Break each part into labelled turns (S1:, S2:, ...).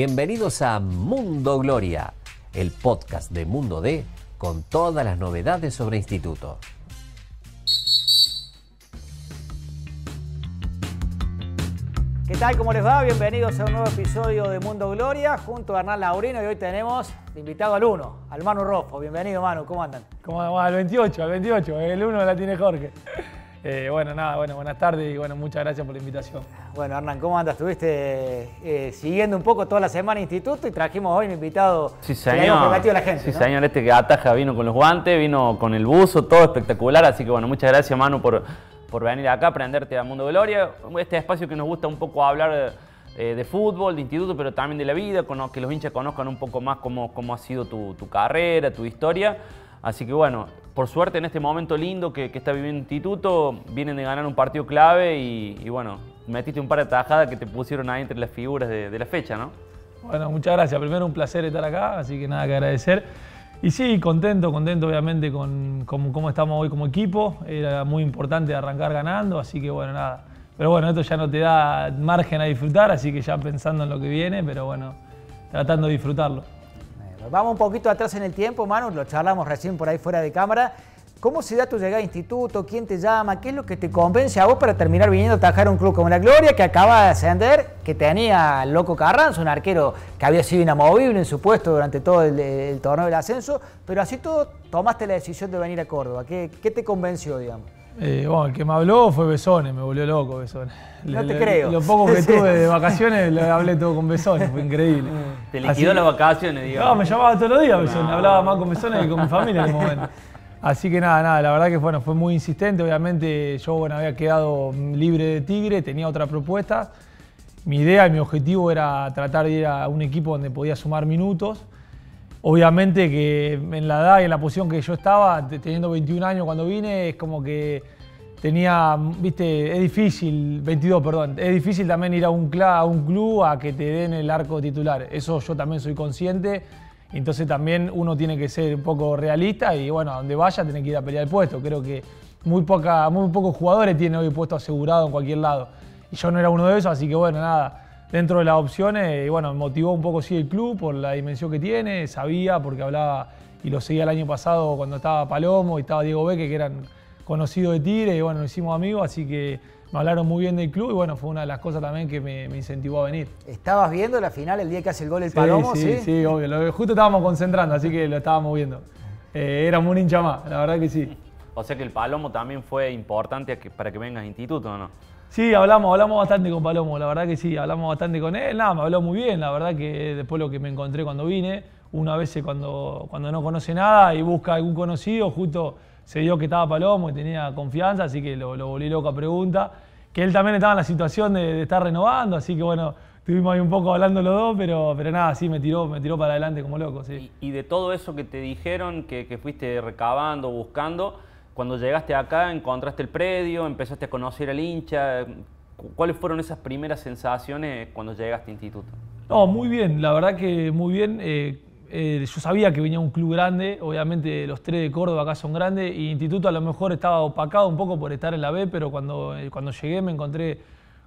S1: Bienvenidos a Mundo Gloria, el podcast de Mundo D con todas las novedades sobre instituto. ¿Qué tal? ¿Cómo les va? Bienvenidos a un nuevo episodio de Mundo Gloria junto a Hernán Laurino y hoy tenemos invitado al 1, al Manu Rojo. Bienvenido Manu, ¿cómo andan?
S2: ¿Cómo andan? Al 28, al 28, el
S1: 1 la tiene Jorge. Eh, bueno, nada, bueno, buenas tardes y bueno, muchas gracias por la invitación. Bueno, Hernán, ¿cómo andas? Estuviste eh, siguiendo un poco toda la semana Instituto y trajimos hoy un invitado
S3: sí, señor. que a la gente. Sí, señor, este que ataja vino con los guantes, vino con el buzo, todo espectacular. Así que bueno, muchas gracias, Manu, por, por venir acá, aprenderte al Mundo Gloria. Este espacio que nos gusta un poco hablar eh, de fútbol, de instituto, pero también de la vida, que los hinchas conozcan un poco más cómo, cómo ha sido tu, tu carrera, tu historia. Así que bueno, por suerte en este momento lindo que, está viviendo el Instituto, vienen de ganar un partido clave y, bueno, metiste un par de tajadas que te pusieron ahí entre las figuras de la fecha, ¿no?
S2: Bueno, muchas gracias. Primero un placer estar acá, así que nada que agradecer. Y sí, contento, contento obviamente con, cómo estamos hoy como equipo. Era muy importante arrancar ganando, así que bueno, nada. Pero bueno, esto ya no te da margen a disfrutar, así que ya pensando en lo que viene, pero bueno, tratando de disfrutarlo
S1: vamos un poquito atrás en el tiempo, Manu, lo charlamos recién por ahí fuera de cámara. ¿Cómo se da tu llegada a instituto? ¿Quién te llama? ¿Qué es lo que te convence a vos para terminar viniendo a tajar un club como la Gloria, que acaba de ascender, que tenía Loco Carranza, un arquero que había sido inamovible en su puesto durante todo el, torneo del ascenso, pero así todo tomaste la decisión de venir a Córdoba. ¿Qué, te convenció, digamos?
S2: Eh, bueno, el que me habló fue Besones, me volvió loco Besones. No te creo. Lo poco que tuve de vacaciones lo hablé todo con Besones, fue increíble. Mm. Te liquidó las vacaciones, No, me llamaba todos los días, hablaba más con personas que con mi familia en el momento. Así que nada, nada, la verdad que bueno, fue muy insistente. Obviamente yo bueno, había quedado libre de Tigre, tenía otra propuesta. Mi idea y mi objetivo era tratar de ir a un equipo donde podía sumar minutos. Obviamente que en la edad y en la posición que yo estaba, teniendo 21 años cuando vine, es como que tenía, viste, es difícil, 22, perdón, es difícil también ir a un, club, a un club a que te den el arco titular. Eso yo también soy consciente. Entonces también uno tiene que ser un poco realista y bueno, donde vaya tiene que ir a pelear el puesto. Creo que muy, poca, muy pocos jugadores tienen hoy puesto asegurado en cualquier lado. Y yo no era uno de esos, así que bueno, nada, dentro de las opciones, eh, y bueno, motivó un poco sí el club por la dimensión que tiene, sabía, porque hablaba y lo seguía el año pasado cuando estaba Palomo y estaba Diego Beque, que eran conocido de Tigre y bueno, nos hicimos amigos, así que me hablaron muy bien del club y bueno, fue una de las cosas también que me, incentivó a venir.
S1: ¿Estabas viendo la final el día que hace el gol el Palomo? Sí, sí,
S2: obvio. justo estábamos
S3: concentrando, así que lo estábamos viendo. Eh, era éramos un hincha más, la verdad que sí. O sea que el Palomo también fue importante para que vengas a instituto, ¿no? Sí, hablamos, hablamos bastante con Palomo, la
S2: verdad que sí, hablamos bastante con él, nada, me habló muy bien, la verdad que después lo que me encontré cuando vine, uno a veces cuando, cuando no conoce nada y busca algún conocido, justo se dio que estaba Palomo y tenía confianza, así que lo, lo volví loca pregunta. Que él también estaba en la situación de, estar renovando, así que bueno, estuvimos ahí un poco hablando los dos, pero, pero nada, sí, me tiró, me tiró para adelante como loco.
S3: Sí. Y, de todo eso que te dijeron, que, fuiste recabando, buscando, cuando llegaste acá, encontraste el predio, empezaste a conocer al hincha. ¿Cuáles fueron esas primeras sensaciones cuando llegaste al instituto?
S2: No, muy bien, la verdad que muy bien. Eh, eh, yo sabía que venía un club grande, obviamente los tres de Córdoba acá son grandes, y Instituto a lo mejor estaba opacado un poco por estar en la B, pero cuando, eh, cuando llegué me encontré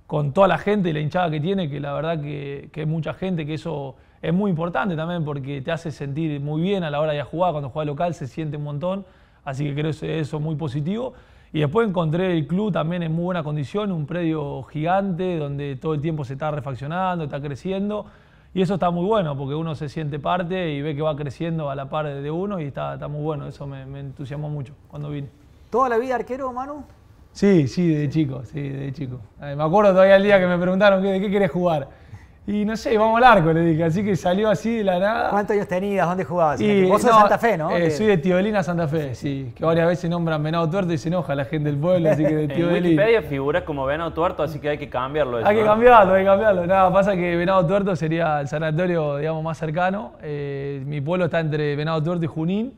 S2: con toda la gente y la hinchada que tiene, que la verdad que, que, es mucha gente, que eso es muy importante también porque te hace sentir muy bien a la hora de jugar, cuando juega local se siente un montón, así que creo que eso es muy positivo. Y después encontré el club también en muy buena condición, un predio gigante donde todo el tiempo se está refaccionando, está creciendo y eso está muy bueno, porque uno se siente parte y ve que va creciendo a la par de uno y está, está muy bueno. Eso me, entusiasmó mucho cuando vine. ¿Toda la
S1: vida arquero, Manu?
S2: Sí, sí, de chico, sí, de chico. Eh, me acuerdo todavía el día que me preguntaron de qué quieres jugar. Y no sé, vamos al arco, le dije. Así que salió así de la nada. ¿Cuántos años tenías?
S3: ¿Dónde jugabas? Vos sos de Santa Fe, ¿no? Eh, soy
S2: de Tiolina Santa Fe, sí. Que varias veces nombran Venado Tuerto y se enoja la gente del pueblo, así que Wikipedia
S3: figuras como Venado Tuerto, así que hay que cambiarlo. hay que cambiarlo,
S2: hay que cambiarlo. Nada, pasa que Venado Tuerto sería el sanatorio, digamos, más cercano.
S3: Eh, mi
S2: pueblo está entre Venado Tuerto y Junín.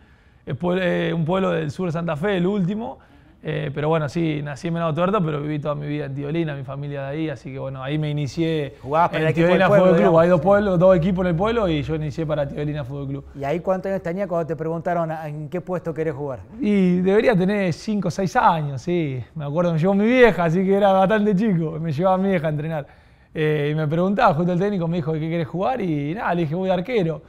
S2: Es eh, un pueblo del sur de Santa Fe, el último. Eh, pero bueno, sí, nací en Menado Tuerto, pero viví toda mi vida en Tiolina, mi familia de ahí, así que bueno, ahí me inicié. Jugaba para en el Tiolina Fútbol Club, hay dos, dos equipos en el pueblo y yo inicié para Tiolina Fútbol Club.
S1: ¿Y ahí cuántos años tenía cuando te preguntaron en qué puesto querés jugar?
S2: Y debería tener 5 o 6 años, sí. Me acuerdo, me llevó mi vieja, así que era bastante chico, me llevaba mi vieja a entrenar. Eh, y me preguntaba, justo el técnico me dijo, ¿qué querés jugar? Y nada, le dije, voy de arquero.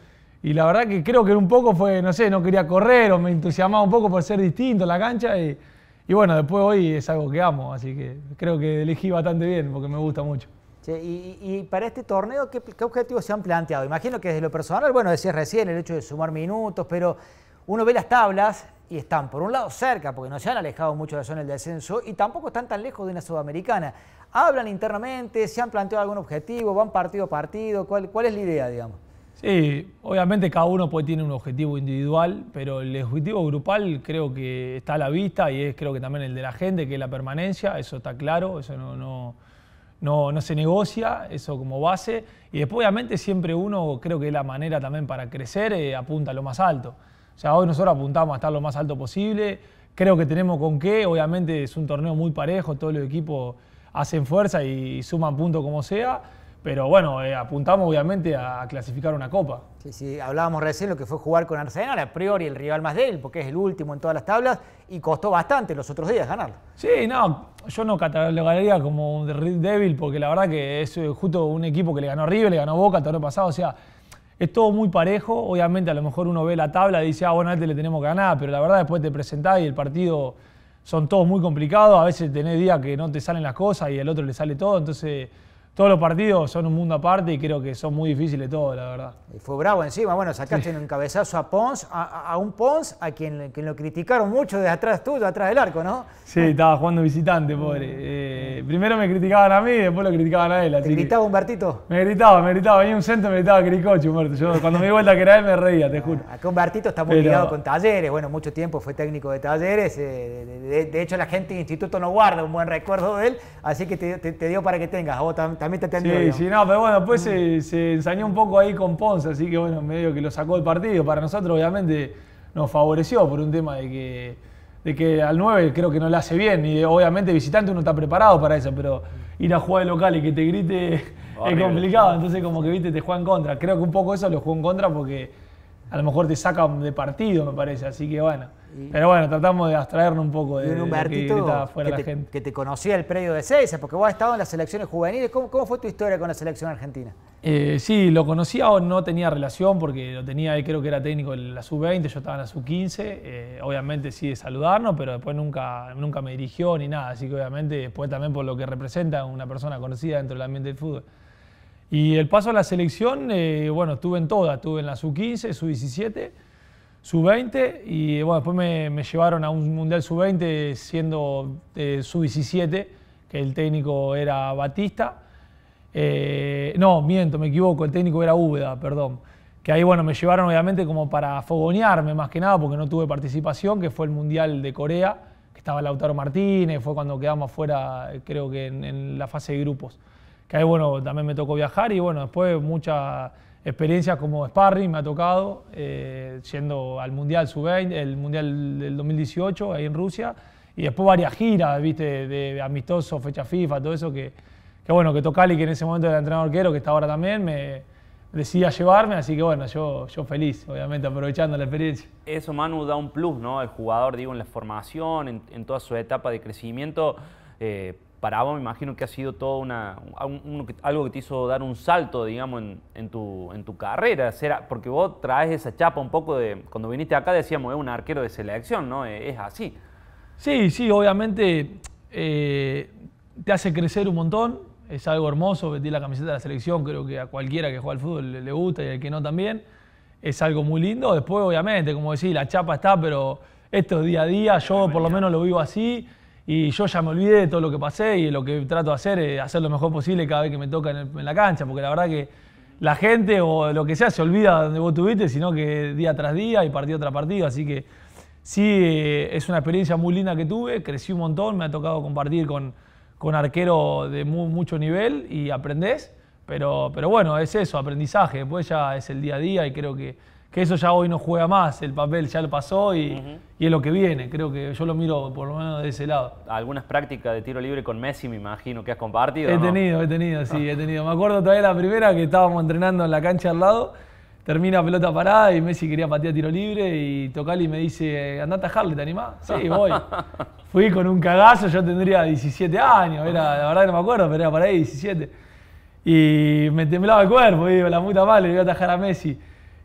S2: Y la verdad que creo que un poco fue, no sé, no quería correr o me entusiasmaba un poco por ser distinto en la cancha y y bueno, después hoy es algo que amo, así que creo que elegí bastante bien porque me gusta mucho.
S1: y, para este torneo, ¿qué, objetivos se han planteado? Imagino que desde lo personal, bueno, decías recién el hecho de sumar minutos, pero uno ve las tablas y están por un lado cerca, porque no se han alejado mucho de la zona del descenso, y tampoco están tan lejos de una sudamericana. ¿Hablan internamente? ¿Se han planteado algún objetivo? ¿Van partido a partido? ¿Cuál, cuál es la idea, digamos?
S2: Sí, obviamente cada uno tiene un objetivo individual, pero el objetivo grupal creo que está a la vista y es creo que también el de la gente, que es la permanencia, eso está claro, eso no, se negocia, eso como base. Y después obviamente siempre uno creo que es la manera también para crecer, eh, apunta a lo más alto. O sea, hoy nosotros apuntamos a estar lo más alto posible, creo que tenemos con qué, obviamente es un torneo muy parejo, todos los equipos hacen fuerza y, y suman puntos como
S1: sea pero bueno, eh, apuntamos obviamente a clasificar una copa. Sí, sí, hablábamos recién lo que fue jugar con Arsenal, a priori el rival más débil, porque es el último en todas las tablas, y costó bastante los otros días ganarlo.
S2: Sí, no, yo no catalogaría como un débil, porque la verdad que es eh, justo un equipo que le ganó River, le ganó Boca el torneo pasado, o sea, es todo muy parejo. Obviamente a lo mejor uno ve la tabla y dice, ah, bueno, a este le tenemos que ganar, pero la verdad después te presentás y el partido son todos muy complicados, a veces tenés días que no te salen las cosas y al otro le sale todo, entonces todos los partidos son un mundo aparte y creo que son muy difíciles todos, la verdad.
S1: Y fue bravo encima, bueno, sacaste un cabezazo a Pons, a, un Pons a quien, lo criticaron mucho desde atrás tuyo, atrás del arco, ¿no?
S2: Sí, estaba jugando visitante, pobre. Eh, primero me criticaban a mí y después lo criticaban a él. ¿Te gritaba Humbertito? Me gritaba, me gritaba, venía un centro me gritaba Cricocho, Humberto. Yo cuando me di vuelta que era él me reía, te
S1: juro. Ah, acá Humbertito está muy ligado con talleres, bueno, mucho tiempo fue técnico de talleres, eh, de, hecho la gente del instituto no guarda un buen recuerdo de él, así que te, dio para que tengas, a vos también Sí, sí,
S2: no, pero bueno, pues se, ensañó un poco ahí con Ponce, así que bueno, medio que lo sacó del partido. Para nosotros, obviamente, nos favoreció por un tema de que, de que al 9 creo que no le hace bien. Y obviamente, visitante uno está preparado para eso, pero ir a jugar de local y que te grite es complicado. Entonces, como que viste, te juega en contra. Creo que un poco eso lo jugó en contra porque a lo mejor te sacan de partido, me parece. Así que bueno. Pero bueno, tratamos de abstraernos un poco de, un de que fuera te, la gente.
S1: Que te conocía el predio de César, porque vos has estado en las selecciones juveniles. ¿Cómo, fue tu historia con la selección argentina?
S2: Eh, sí, lo conocía o no tenía relación, porque lo tenía, creo que era técnico en la sub-20, yo estaba en la sub-15. Eh, obviamente sí de saludarnos, pero después nunca, nunca me dirigió ni nada. Así que obviamente después también por lo que representa una persona conocida dentro del ambiente del fútbol. Y el paso a la selección, eh, bueno, estuve en todas, estuve en la sub-15, sub-17, sub-20 y bueno, después me, llevaron a un Mundial sub-20 siendo eh, sub-17, que el técnico era Batista. Eh, no, miento, me equivoco, el técnico era Úbeda, perdón. Que ahí, bueno, me llevaron obviamente como para fogonearme más que nada, porque no tuve participación, que fue el Mundial de Corea, que estaba Lautaro Martínez, fue cuando quedamos afuera, creo que en la fase de grupos que ahí bueno, también me tocó viajar y bueno, después muchas experiencias como sparring me ha tocado, eh, yendo al Mundial Sub-20, el Mundial del 2018 ahí en Rusia, y después varias giras, viste, de, amistoso amistosos, fecha FIFA, todo eso que, que bueno, que Tocali, que en ese momento era entrenador arquero, que está ahora también, me decía llevarme, así que bueno, yo, yo feliz, obviamente, aprovechando la experiencia.
S3: Eso, Manu, da un plus, ¿no? El jugador, digo, en la formación, en, toda su etapa de crecimiento, eh, paraba, me imagino que ha sido todo una, algo que te hizo dar un salto, digamos, en, tu, en tu carrera. Será, porque vos traes esa chapa un poco de. Cuando viniste acá decíamos, es un arquero de selección, ¿no? Eh, es, así. Sí, sí,
S2: obviamente eh, te hace crecer un montón. Es algo hermoso vestir la camiseta de la selección. Creo que a cualquiera que juega al fútbol le, le gusta y al que no también. Es algo muy lindo. Después, obviamente, como decís, la chapa está, pero esto es día a día. Yo por lo menos lo vivo así y yo ya me olvidé de todo lo que pasé y lo que trato de hacer es hacer lo mejor posible cada vez que me toca en, la cancha, porque la verdad que la gente o lo que sea se olvida donde vos estuviste, sino que día tras día y partido tras partido, así que sí eh, es una experiencia muy linda que tuve, crecí un montón, me ha tocado compartir con, con arquero de mucho nivel y aprendés, pero, pero bueno, es eso, aprendizaje, después ya es el día a día y creo que que eso ya hoy no juega más, el papel ya lo pasó y, es lo que viene. Creo que yo lo miro por lo menos de ese
S3: lado. Algunas prácticas de tiro libre con Messi, me imagino que has compartido. He tenido,
S2: he tenido, sí, ah. he tenido. Me acuerdo todavía la primera que estábamos entrenando en la cancha al lado, termina pelota parada y Messi quería patear tiro libre y Tocali me dice, anda a tajarle, ¿te animás? Sí, voy. Fui con un cagazo, yo tendría 17 años, era, la verdad que no me acuerdo, pero era para ahí 17. Y me temblaba el cuerpo, digo, la puta madre, le voy a atajar a Messi.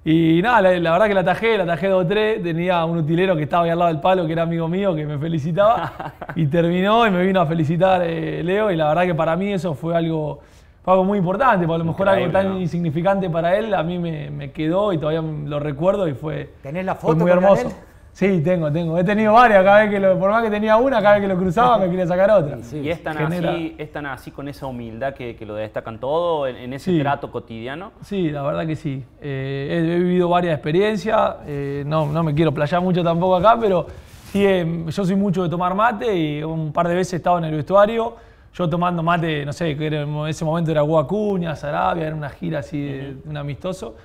S2: Y nada, la, verdad que la tajé, la tajé 2-3, tenía un utilero que estaba ahí al lado del palo, que era amigo mío, que me felicitaba, y terminó y me vino a felicitar eh, Leo, y la verdad que para mí eso fue algo, muy importante, Por a lo mejor algo tan insignificante para él, a mí me, quedó y todavía lo recuerdo y fue,
S1: ¿Tenés la foto muy hermoso.
S2: Sí, tengo, tengo. He tenido varias, que por más que tenía una, cada vez que lo cruzaba me quería sacar otra. Sí, Y están así,
S3: así con esa humildad que, lo destacan todo, en, ese trato cotidiano.
S2: Sí, la verdad que sí. Eh, he, vivido varias experiencias, eh, no, no me quiero playar mucho tampoco acá, pero sí, eh, yo soy mucho de tomar mate y un par de veces he estado en el vestuario, yo tomando mate, no sé, en ese momento era Guacuña, Sarabia, era una gira así, de, un amistoso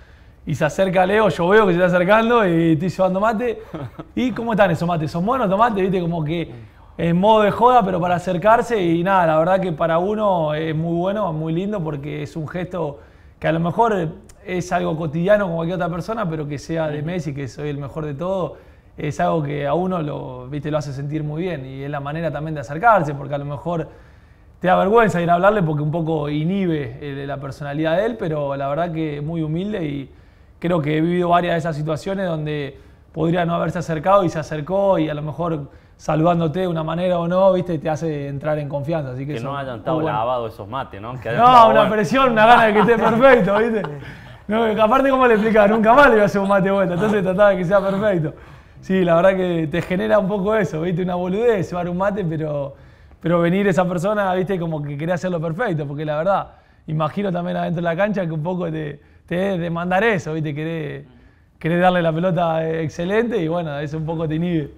S2: y se acerca Leo, yo veo que se está acercando y estoy llevando mate. ¿Y cómo están esos mates? ¿Son buenos los mates? Viste, como que en modo de joda, pero para acercarse y nada, la verdad que para uno es muy bueno, muy lindo porque es un gesto que a lo mejor es algo cotidiano como cualquier otra persona, pero que sea de Messi, que soy el mejor de todo, es algo que a uno lo, ¿viste? lo hace sentir muy bien y es la manera también de acercarse porque a lo mejor te da vergüenza ir a hablarle porque un poco inhibe eh, la personalidad de él, pero la verdad que es muy humilde y creo que he vivido varias de esas situaciones donde podría no haberse acercado y se acercó y a lo mejor saludándote de una manera o no, viste, te hace entrar en confianza. Así que, que no hayan estado lavado
S3: esos mates, ¿no? no,
S2: una presión, una gana de que esté perfecto, viste. aparte, ¿cómo le explicaba? Nunca más le iba a hacer un mate bueno, entonces trataba de que sea perfecto. Sí, la verdad que te genera un poco eso, viste, una boludez, llevar un mate, pero, pero venir esa persona, viste, como que quería hacerlo perfecto, porque la verdad imagino también adentro de la cancha que un poco te, te de mandar eso, ¿viste? Querés, darle la pelota eh, excelente y bueno, eso un poco te inhibe.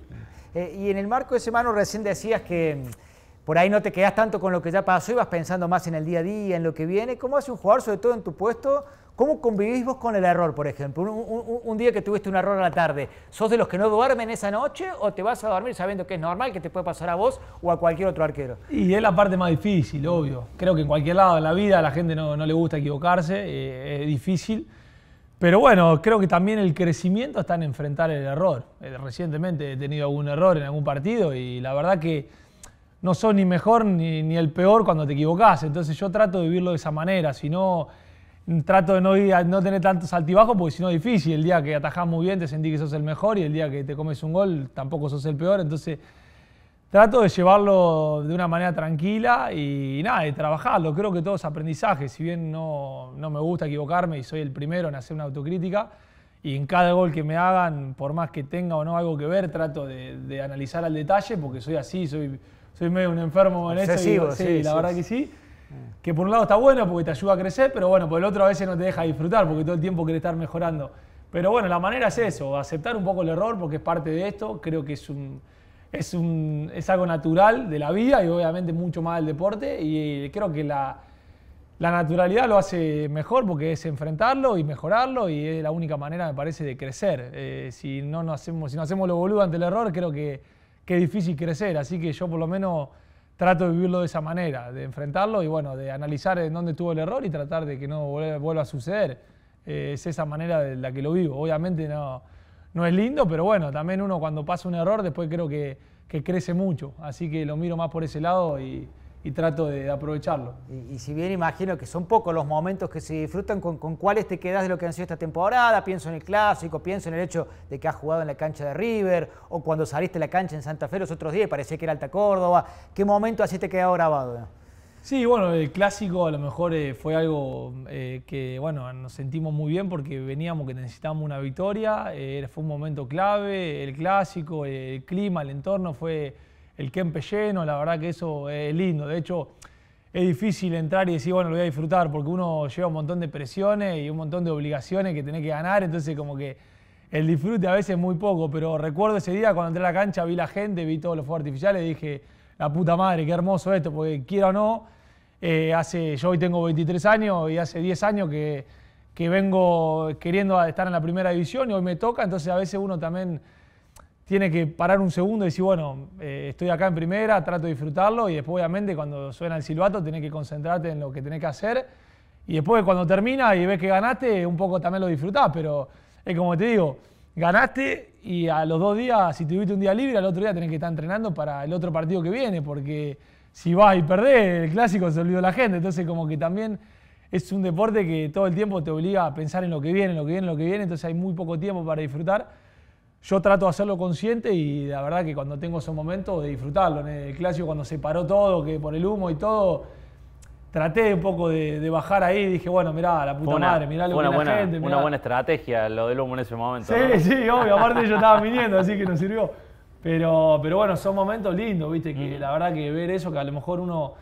S1: Eh, y en el marco de mano recién decías que mm, por ahí no te quedas tanto con lo que ya pasó y vas pensando más en el día a día, en lo que viene. ¿Cómo hace un jugador, sobre todo en tu puesto, ¿Cómo convivís vos con el error, por ejemplo? Un, día que tuviste un error a la tarde, ¿sos de los que no duermen esa noche o te vas a dormir sabiendo que es normal, que te puede pasar a vos o a cualquier otro arquero?
S2: Y es la parte más difícil, obvio. Creo que en cualquier lado de la vida a la gente no, le gusta equivocarse, eh, es difícil. Pero bueno, creo que también el crecimiento está en enfrentar el error. Eh, recientemente he tenido algún error en algún partido y la verdad que no sos ni mejor ni, el peor cuando te equivocás. Entonces yo trato de vivirlo de esa manera. Si no trato de no, no tener tantos altibajos porque si no es difícil. El día que atajás muy bien te sentís que sos el mejor y el día que te comes un gol tampoco sos el peor. Entonces trato de llevarlo de una manera tranquila y, nada, de trabajarlo. Creo que todo es aprendizaje. Si bien no, me gusta equivocarme y soy el primero en hacer una autocrítica, y en cada gol que me hagan, por más que tenga o no algo que ver, trato de, analizar al detalle porque soy así, soy, soy medio un enfermo en eso. Sí, sí, la verdad que sí que por un lado está bueno porque te ayuda a crecer, pero bueno, por el otro a veces no te deja disfrutar porque todo el tiempo quiere estar mejorando. Pero bueno, la manera es eso, aceptar un poco el error porque es parte de esto, creo que es un, es, un, es algo natural de la vida y obviamente mucho más del deporte y eh, creo que la, la naturalidad lo hace mejor porque es enfrentarlo y mejorarlo y es la única manera, me parece, de crecer. Eh, si, no, no hacemos, si no hacemos lo boludo ante el error, creo que, que es difícil crecer, así que yo por lo menos trato de vivirlo de esa manera, de enfrentarlo y bueno, de analizar en dónde tuvo el error y tratar de que no vuelva a suceder. Eh, es esa manera de la que lo vivo. Obviamente no, no es lindo, pero bueno, también uno cuando pasa un error después creo que, que crece mucho. Así
S1: que lo miro más por ese lado y, y trato de aprovecharlo. Y, si bien imagino que son pocos los momentos que se disfrutan, ¿con, ¿con, cuáles te quedás de lo que han sido esta temporada? Pienso en el clásico, pienso en el hecho de que has jugado en la cancha de River o cuando saliste a la cancha en Santa Fe los otros días parecía que era Alta Córdoba. ¿Qué momento así te quedó grabado?
S2: Sí, bueno, el clásico a lo mejor eh, fue algo eh, que, bueno, nos sentimos muy bien porque veníamos que necesitábamos una victoria, eh, fue un momento clave, el clásico, el clima, el entorno fue el Kempe lleno, la verdad que eso es lindo. De hecho, es difícil entrar y decir, bueno, lo voy a disfrutar, porque uno lleva un montón de presiones y un montón de obligaciones que tiene que ganar, entonces como que el disfrute a veces es muy poco, pero recuerdo ese día cuando entré a la cancha, vi la gente, vi todos los fuegos artificiales y dije, la puta madre, qué hermoso esto, porque quiera o no, eh, hace, yo hoy tengo 23 años y hace 10 años que, que vengo queriendo estar en la primera división y hoy me toca, entonces a veces uno también tiene que parar un segundo y decir, bueno, eh, estoy acá en primera, trato de disfrutarlo y después obviamente cuando suena el silbato tenés que concentrarte en lo que tenés que hacer y después cuando termina y ves que ganaste, un poco también lo disfrutás, pero es como te digo, ganaste y a los dos días, si tuviste un día libre, al otro día tenés que estar entrenando para el otro partido que viene, porque si vas y perdés, el clásico se olvidó la gente, entonces como que también es un deporte que todo el tiempo te obliga a pensar en lo que viene, en lo que viene, en lo que viene, entonces hay muy poco tiempo para disfrutar yo trato de hacerlo consciente y la verdad que cuando tengo esos momentos de disfrutarlo. En el clásico cuando se paró todo, que por el humo y todo, traté un poco de, bajar
S3: ahí. Dije, bueno, mirá, la puta madre, mirá lo que la buena, gente. Una buena estrategia lo del humo en ese momento. Sí, sí, obvio. Aparte yo estaba
S2: viniendo, así que nos sirvió. Pero, pero bueno, son momentos lindos, viste, que la verdad que ver eso, que a lo mejor uno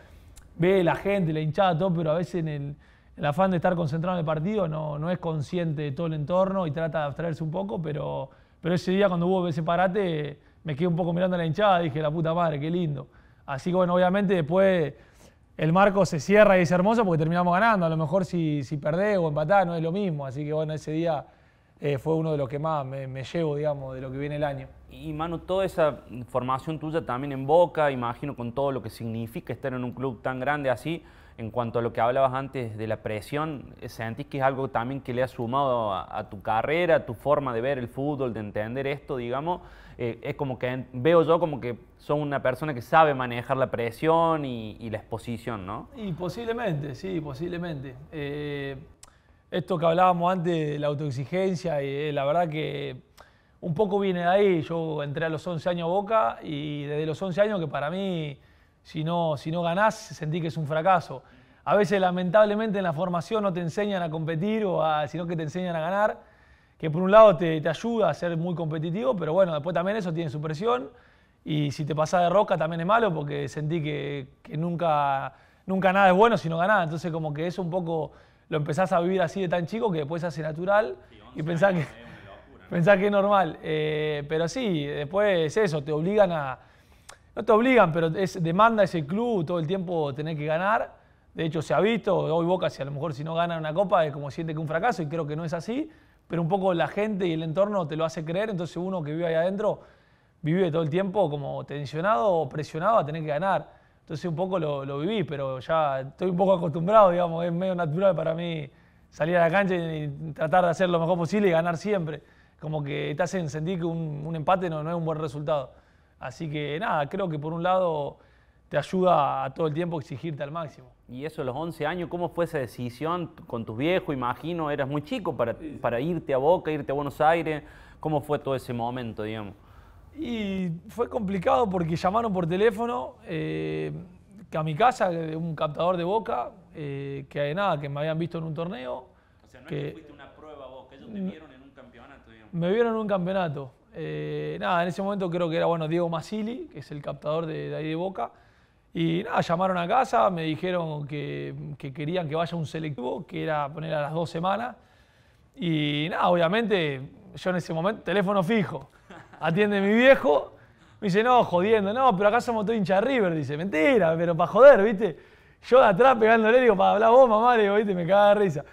S2: ve la gente, la hinchada, todo, pero a veces en el, afán de estar concentrado en el partido no, no es consciente de todo el entorno y trata de abstraerse un poco, pero pero ese día cuando hubo ese parate, me quedé un poco mirando a la hinchada, dije, la puta madre, qué lindo. Así que bueno, obviamente después el marco se cierra y es hermoso porque terminamos ganando. A lo mejor si, si perdés o empatás no es lo mismo. Así que bueno, ese día eh, fue uno de los que más me, me, llevo, digamos, de lo que viene el año.
S3: Y mano toda esa formación tuya también en Boca, imagino con todo lo que significa estar en un club tan grande así, en cuanto a lo que hablabas antes de la presión, eh, ¿sentís que es algo también que le ha sumado a, tu carrera, a tu forma de ver el fútbol, de entender esto, digamos? Eh, es como que veo yo como que son una persona que sabe manejar la presión y, la exposición, ¿no?
S2: Y posiblemente, sí, posiblemente. Eh, esto que hablábamos antes de la autoexigencia, la verdad que un poco viene de ahí. Yo entré a los 11 años a Boca y desde los 11 años que para mí si no, si no ganás, sentí que es un fracaso. A veces, lamentablemente, en la formación no te enseñan a competir, o sino que te enseñan a ganar, que por un lado te, ayuda a ser muy competitivo, pero bueno, después también eso tiene su presión. Y si te pasás de roca también es malo, porque sentí que, nunca, nunca nada es bueno si no ganás. Entonces, como que eso un poco lo empezás a vivir así de tan chico que después se hace natural y pensás que, que es normal. Eh, pero sí, después eso, te obligan a no te obligan, pero es, demanda ese club todo el tiempo tener que ganar. De hecho, se ha visto, hoy Boca, si a lo mejor si no gana una copa, es como siente que un fracaso, y creo que no es así, pero un poco la gente y el entorno te lo hace creer, entonces uno que vive ahí adentro vive todo el tiempo como tensionado o presionado a tener que ganar. Entonces un poco lo, viví, pero ya estoy un poco acostumbrado, digamos, es medio natural para mí salir a la cancha y tratar de hacer lo mejor posible y ganar siempre. Como que te hacen sentir que un, un empate no, no es un buen resultado. Así que nada, creo que por un lado te ayuda a todo el tiempo a exigirte al máximo.
S3: Y eso a los 11 años, ¿cómo fue esa decisión con tus viejos? Imagino, eras muy chico para, irte a Boca, irte a Buenos Aires. ¿Cómo fue todo ese momento, digamos?
S2: Y fue complicado porque llamaron por teléfono eh, a mi casa, un captador de Boca, eh, que nada, que me habían visto en un torneo. O sea, no es que fuiste una prueba Boca, ellos te mm. vieron en un campeonato, digamos. Me vieron en un campeonato. Eh, nada, en ese momento creo que era bueno Diego Masili, que es el captador de, de ahí de Boca. Y nada, llamaron a casa, me dijeron que, querían que vaya un selectivo, que era poner a las dos semanas. Y nada, obviamente, yo en ese momento, teléfono fijo, atiende mi viejo, me dice, no, jodiendo, no, pero acá somos todos hincha River, dice, mentira, pero para joder, ¿viste? Yo de atrás pegándole, digo, para hablar vos, mamá, digo, ¿viste? Me caga de risa.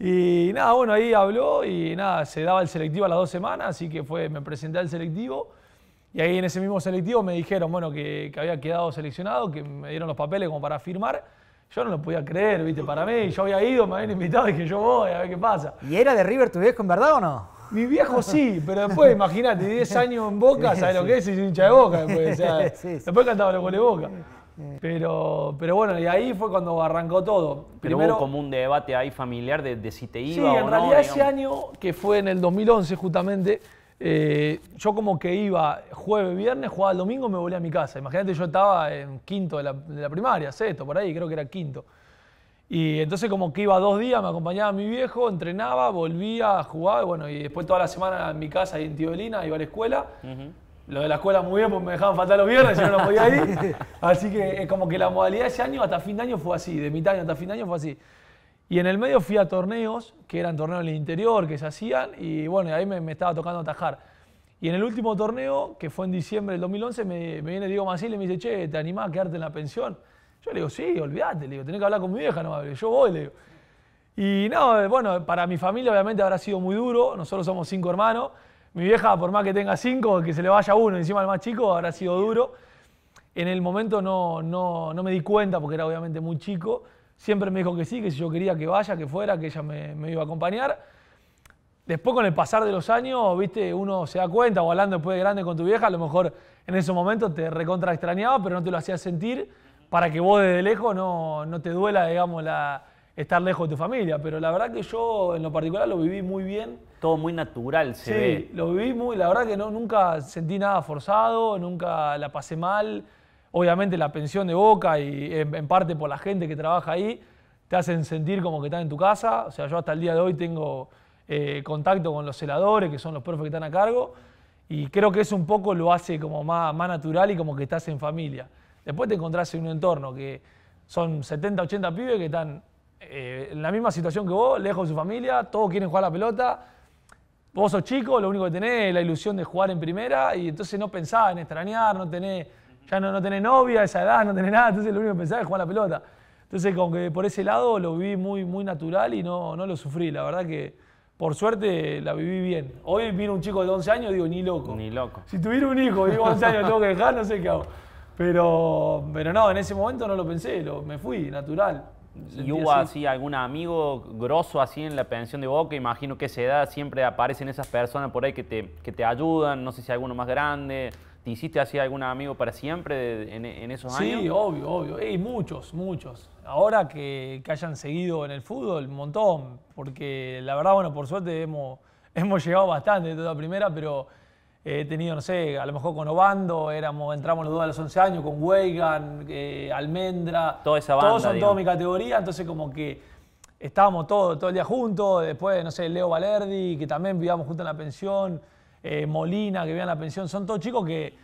S2: Y nada, bueno, ahí habló y nada, se daba el selectivo a las dos semanas, así que fue, me presenté al selectivo. Y ahí en ese mismo selectivo me dijeron, bueno, que, había quedado seleccionado, que me dieron los papeles como para firmar. Yo no lo podía creer, viste, para mí. Yo había ido, me habían invitado y dije, yo voy, a ver qué pasa.
S1: ¿Y era de River tu viejo en verdad o no? Mi viejo sí,
S2: pero después, imagínate, 10 años en Boca, ¿sabes lo que es? Es hincha de Boca después. Después cantaba los goles de Boca. Eh. Pero, pero bueno, y ahí fue cuando arrancó todo. Primero, hubo como
S3: un debate ahí familiar de, si te iba sí, o no. Sí, en realidad ese
S2: año, que fue en el 2011 justamente, eh, yo como que iba jueves, viernes, jugaba el domingo, me volví a mi casa. Imagínate, yo estaba en quinto de la, primaria, sexto, por ahí, creo que era quinto. Y entonces como que iba dos días, me acompañaba mi viejo, entrenaba, volvía, jugaba, y bueno, y después toda la semana en mi casa y en Tiolina, iba a la escuela. Lo de la escuela muy bien, pues me dejaban faltar los viernes, yo no, podía ir. Así que es como que la modalidad de ese año hasta fin de año fue así, de mitad de año hasta fin de año fue así. Y en el medio fui a torneos, que eran torneos en el interior, que se hacían, y bueno, ahí me, estaba tocando atajar. Y en el último torneo, que fue en diciembre del 2011, me, viene Diego Masil y me dice, che, ¿te animás a quedarte en la pensión? Yo le digo, sí, olvídate, le digo, tenés que hablar con mi vieja, no, yo voy, le digo. Y no, bueno, para mi familia obviamente habrá sido muy duro, nosotros somos cinco hermanos, mi vieja, por más que tenga cinco, que se le vaya uno encima al más chico, habrá sido duro. En el momento no, no, no me di cuenta porque era obviamente muy chico. Siempre me dijo que sí, que si yo quería que vaya, que fuera, que ella me, iba a acompañar. Después con el pasar de los años, viste, uno se da cuenta, o hablando después de grande con tu vieja, a lo mejor en ese momento te recontra extrañaba, pero no te lo hacías sentir para que vos desde lejos no, no te duela, digamos, la, estar lejos de tu familia. Pero la verdad que yo en lo particular lo viví muy bien todo muy natural se sí, lo viví muy, la verdad que no, nunca sentí nada forzado, nunca la pasé mal. Obviamente la pensión de Boca y en, parte por la gente que trabaja ahí, te hacen sentir como que están en tu casa. O sea, yo hasta el día de hoy tengo eh, contacto con los celadores, que son los profes que están a cargo, y creo que eso un poco lo hace como más, natural y como que estás en familia. Después te encontrás en un entorno que son 70, 80 pibes que están eh, en la misma situación que vos, lejos de su familia, todos quieren jugar la pelota, Vos sos chico, lo único que tenés es la ilusión de jugar en primera y entonces no pensás en extrañar, no tenés, ya no, no tenés novia a esa edad, no tenés nada, entonces lo único que pensás es jugar la pelota. Entonces, como que por ese lado lo viví muy, muy natural y no, no lo sufrí. La verdad que, por suerte, la viví bien. Hoy vino un chico de 11 años digo, ni loco. Ni loco. Si tuviera un hijo digo, 11 años, tengo que dejar, no sé qué hago. Pero, pero no, en ese momento no lo pensé, lo, me fui, natural. ¿Y hubo así?
S3: algún amigo grosso así en la pensión de Boca? Imagino que esa edad siempre aparecen esas personas por ahí que te, que te ayudan, no sé si alguno más grande. ¿Te hiciste así algún amigo para siempre en, esos años? Sí,
S2: obvio, obvio. Y muchos, muchos. Ahora que, hayan seguido en el fútbol, un montón. Porque la verdad, bueno, por suerte hemos, hemos llegado bastante desde la primera, pero he tenido, no sé, a lo mejor con Obando, éramos, entramos los dos a los 11 años, con Weigan, eh, Almendra.
S3: Toda esa banda. Todos son toda mi
S2: categoría, entonces como que estábamos todo el día juntos. Después, no sé, Leo Valerdi, que también vivíamos juntos en la pensión, eh, Molina, que vivía en la pensión. Son todos chicos que,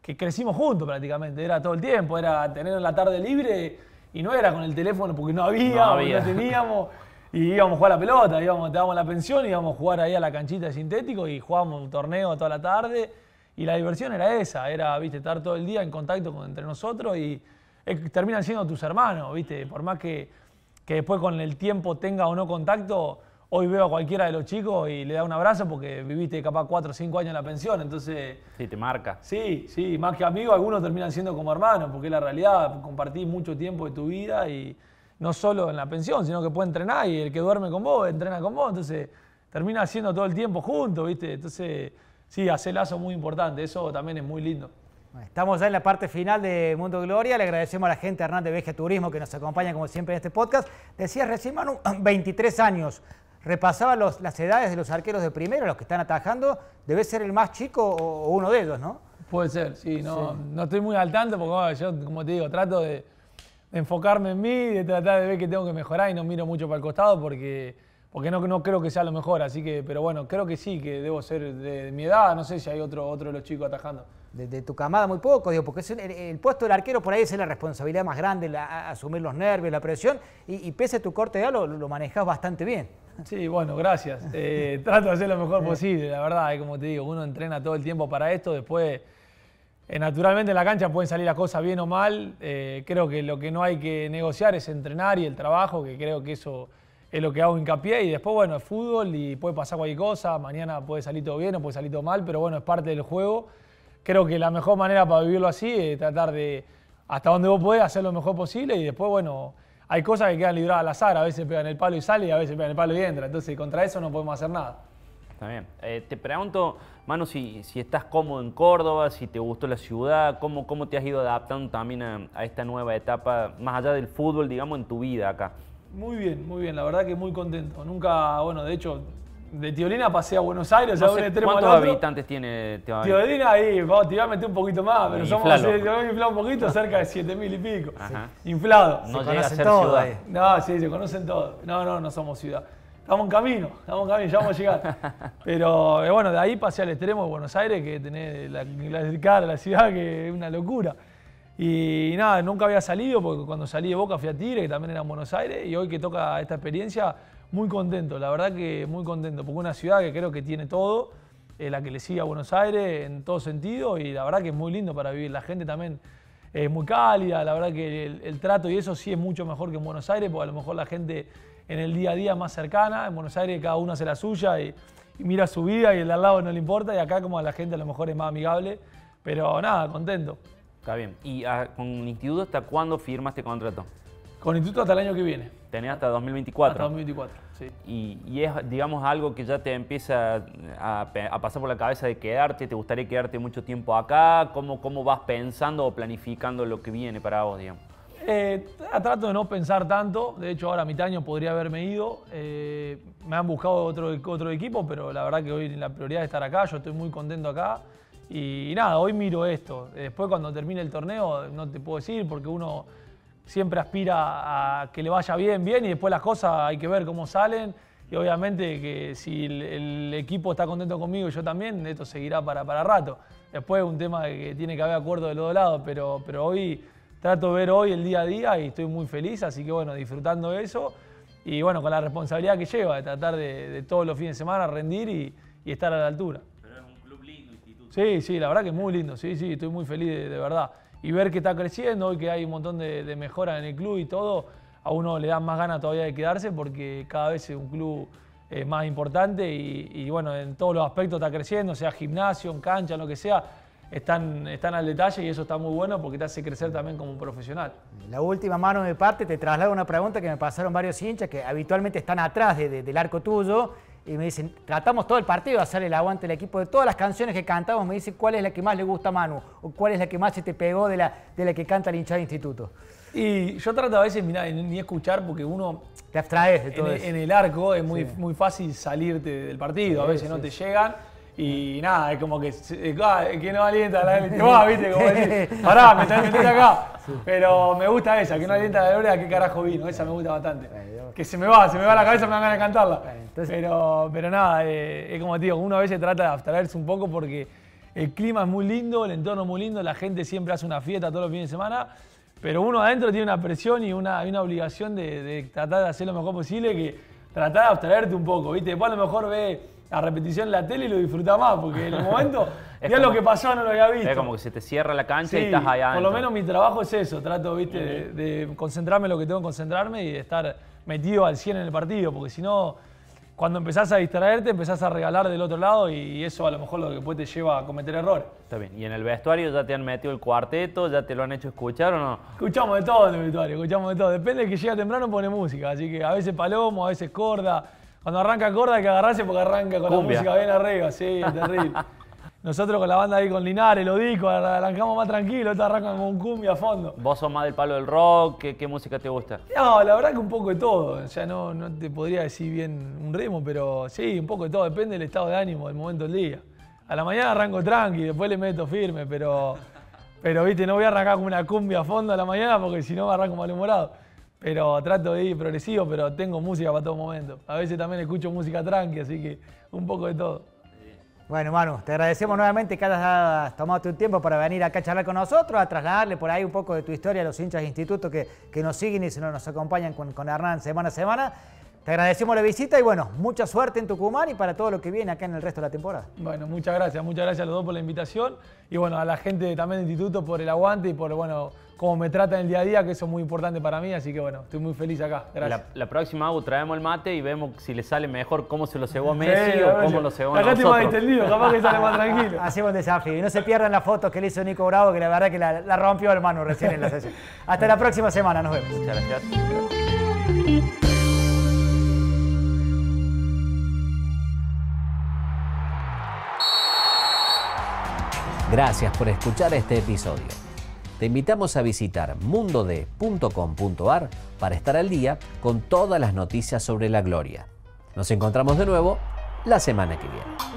S2: que crecimos juntos prácticamente, era todo el tiempo, era tener la tarde libre y no era con el teléfono porque no había, no, había. no teníamos. Y íbamos a jugar a la pelota, íbamos, te damos la pensión, íbamos a jugar ahí a la canchita de sintético y jugábamos un torneo toda la tarde. Y la diversión era esa, era, viste, estar todo el día en contacto entre nosotros y eh, terminan siendo tus hermanos, viste. Por más que, que después con el tiempo tenga o no contacto, hoy veo a cualquiera de los chicos y le da un abrazo porque viviste capaz 4 o 5 años en la pensión, entonces... Sí, te marca. Sí, sí, más que amigos, algunos terminan siendo como hermanos, porque es la realidad, compartís mucho tiempo de tu vida y no solo en la pensión, sino que puede entrenar y el que duerme con vos entrena con vos, entonces termina haciendo todo el tiempo juntos, ¿viste? Entonces,
S1: sí, hace lazo muy importante, eso
S2: también es muy lindo.
S1: Estamos ya en la parte final de Mundo Gloria. Le agradecemos a la gente de Hernández Veje Turismo que nos acompaña como siempre en este podcast. Decías recién, Manu, 23 años. Repasaba las edades de los arqueros de primero, los que están atajando. Debe ser el más chico o, uno de ellos, ¿no? Puede ser, sí. No, no estoy muy al tanto porque yo,
S2: como te digo, trato de, enfocarme en mí, de tratar de ver qué tengo que mejorar y no miro mucho para el costado porque, porque no, no creo que sea lo mejor. Así que, pero bueno, creo que sí, que debo ser de, mi
S1: edad, no sé si hay otro, otro de los chicos atajando. De, tu camada muy poco, digo, porque el, puesto del arquero por ahí es la responsabilidad más grande, asumir los nervios, la presión, y, pese a tu corte de edad lo, lo manejas bastante bien.
S2: Sí, bueno, gracias. Eh, trato de hacer lo mejor posible, la verdad, como te digo, uno entrena todo el tiempo para esto, después eh, naturalmente en la cancha pueden salir las cosas bien o mal. Eh, creo que lo que no hay que negociar es entrenar y el trabajo, que creo que eso es lo que hago hincapié. Y después, bueno, es fútbol y puede pasar cualquier cosa. Mañana puede salir todo bien o puede salir todo mal, pero bueno, es parte del juego. Creo que la mejor manera para vivirlo así es tratar de, hasta donde vos podés, hacer lo mejor posible y después, bueno, hay cosas que quedan libradas al azar. A veces pegan el palo y sale y a veces pegan el palo y entra. Entonces, contra eso no podemos hacer nada.
S3: Está bien. Eh, te pregunto, Manu, si, estás cómodo en Córdoba, si te gustó la ciudad, cómo, cómo te has ido adaptando también a, esta nueva etapa, más allá del fútbol, digamos, en tu vida acá.
S2: Muy bien, muy bien, la verdad que muy contento. Nunca, bueno, de hecho, de Tiolina pasé a Buenos Aires, ¿Cuántos habitantes
S3: tiene Tiolina? Tiolina
S2: ahí, vamos, te voy a un poquito más, pero somos, te un poquito,
S3: cerca de siete mil y pico. Ajá.
S2: Inflado. No se a No, sí, se conocen todos. No, no, no somos ciudad estamos en camino, estamos en camino, ya vamos a llegar. Pero eh, bueno, de ahí pasé al extremo de Buenos Aires, que tenés la, la cara, la ciudad, que es una locura. Y, nada, nunca había salido, porque cuando salí de Boca fui a Tigre, que también era en Buenos Aires, y hoy que toca esta experiencia, muy contento, la verdad que muy contento, porque una ciudad que creo que tiene todo, eh, la que le sigue a Buenos Aires en todo sentido, y la verdad que es muy lindo para vivir. La gente también es muy cálida, la verdad que el, el trato y eso sí es mucho mejor que en Buenos Aires, porque a lo mejor la gente en el día a día más cercana. En Buenos Aires cada uno hace la suya y, mira su vida y el de al lado no le importa. Y
S3: acá como a la gente a lo mejor es más amigable. Pero nada, contento. Está bien. ¿Y ah, con instituto hasta cuándo firmaste contrato? Con instituto hasta el año que viene. Tenés hasta 2024. Hasta
S2: 2024, sí.
S3: Y, es, digamos, algo que ya te empieza a, pasar por la cabeza de quedarte, te gustaría quedarte mucho tiempo acá, ¿Cómo, cómo vas pensando o planificando lo que viene para vos, digamos?
S2: Eh, trato de no pensar tanto. De hecho, ahora a mitad año podría haberme ido. Eh, me han buscado otro, otro equipo, pero la verdad que hoy la prioridad es estar acá. Yo estoy muy contento acá. Y, nada, hoy miro esto. Después, cuando termine el torneo, no te puedo decir porque uno siempre aspira a que le vaya bien, bien, y después las cosas hay que ver cómo salen. Y obviamente que si el, equipo está contento conmigo y yo también, esto seguirá para, para rato. Después un tema que tiene que haber acuerdo de los dos lados, pero, pero hoy trato de ver hoy el día a día y estoy muy feliz, así que bueno, disfrutando eso y bueno, con la responsabilidad que lleva de tratar de, todos los fines de semana rendir y, estar a la altura. Pero es un club lindo, instituto. Sí, sí, la verdad que es muy lindo, sí, sí, estoy muy feliz de, verdad. Y ver que está creciendo y que hay un montón de, mejoras en el club y todo, a uno le da más ganas todavía de quedarse porque cada vez es un club eh, más importante y, bueno, en todos los aspectos está creciendo, sea gimnasio, cancha, lo que sea están, están al detalle y eso está muy bueno porque te hace crecer también como
S1: un profesional. La última mano de parte, te traslado una pregunta que me pasaron varios hinchas que habitualmente están atrás del arco tuyo y me dicen, tratamos todo el partido de hacer el aguante del equipo de todas las canciones que cantamos, me dicen cuál es la que más le gusta a Manu o cuál es la que más se te pegó de la, de la que canta el hinchado instituto.
S2: Y yo trato a veces, mirá, ni escuchar porque uno... Te abstraes de todo en, el arco es muy, muy fácil salirte del partido, a veces no te llegan y nada, es como que, eh, ah, no alienta la gloria. viste, pará, me estás metiendo acá. Pero me gusta esa, que no alienta la gloria, qué carajo vino. Esa me gusta bastante. Que se me va, se me va la cabeza, me dan ganas de cantarla. Pero, pero nada, eh, es como tío, uno a veces trata de abstraerse un poco porque el clima es muy lindo, el entorno es muy lindo, la gente siempre hace una fiesta todos los fines de semana. Pero uno adentro tiene una presión y una, una obligación de, de tratar de hacer lo mejor posible que tratar de abstraerte un poco, ¿viste? Después a lo mejor ve la repetición en la tele y lo disfruta más, porque en el momento,
S3: ya lo que pasó no lo había visto. Es como que se te cierra la cancha y estás allá. Por lo menos
S2: mi trabajo es eso, trato, viste, de, concentrarme en lo que tengo que concentrarme y de estar metido al 100 en el partido,
S3: porque si no,
S2: cuando empezás a distraerte, empezás a regalar del otro lado y eso a lo mejor lo que
S3: puede te lleva a cometer errores. Está bien. ¿Y en el vestuario ya te han metido el cuarteto? ¿Ya te lo han hecho escuchar o no?
S2: Escuchamos de todo en el vestuario, escuchamos de todo. Depende de que llega temprano pone música, así que a veces palomo, a veces corda, cuando arranca corda hay que agarrarse porque arranca con la música bien arriba, sí, terrible. Nosotros con la banda ahí con Linares, lo dico, arrancamos más tranquilo, te arrancan con cumbia a fondo.
S3: ¿Vos sos más del palo del rock? ¿Qué, música te gusta?
S2: No, la verdad que un poco de todo. O sea, no, no te podría decir bien un ritmo, pero sí, un poco de todo. Depende del estado de ánimo, del momento del día. A la mañana arranco tranqui, después le meto firme, pero, pero viste, no voy a arrancar como una cumbia a fondo a la mañana porque si no me arranco malhumorado. Pero trato de ir progresivo, pero tengo música para todo momento. A veces también escucho música tranqui, así que un poco de todo.
S1: Bueno, Manu, te agradecemos nuevamente que hayas tomado tu tiempo para venir acá a charlar con nosotros, a trasladarle por ahí un poco de tu historia a los hinchas de instituto que, nos siguen y se nos, acompañan con, con Hernán semana a semana. Te agradecemos la visita y bueno, mucha suerte en Tucumán y para todo lo que viene acá en el resto de la temporada. Bueno, muchas gracias,
S2: muchas gracias a los dos por la invitación y bueno, a la gente también del instituto por el aguante y por, bueno, cómo me tratan el día a día, que eso es muy importante para mí, así que bueno, estoy muy feliz acá. Gracias.
S3: La, próxima, agua traemos el mate y vemos si le sale mejor cómo se lo cebó Messi o cómo lo cebó Acá nosotros. Acá entendido, capaz que sale más
S1: tranquilo. Hacemos un desafío y no se pierdan las fotos que le hizo Nico Bravo, que la verdad que la, rompió el mano recién en la sesión. Hasta la próxima semana, nos vemos. Muchas gracias. Gracias por escuchar este episodio. Te invitamos a visitar mundode.com.ar para estar al día con todas las noticias sobre la gloria. Nos encontramos de nuevo la semana que viene.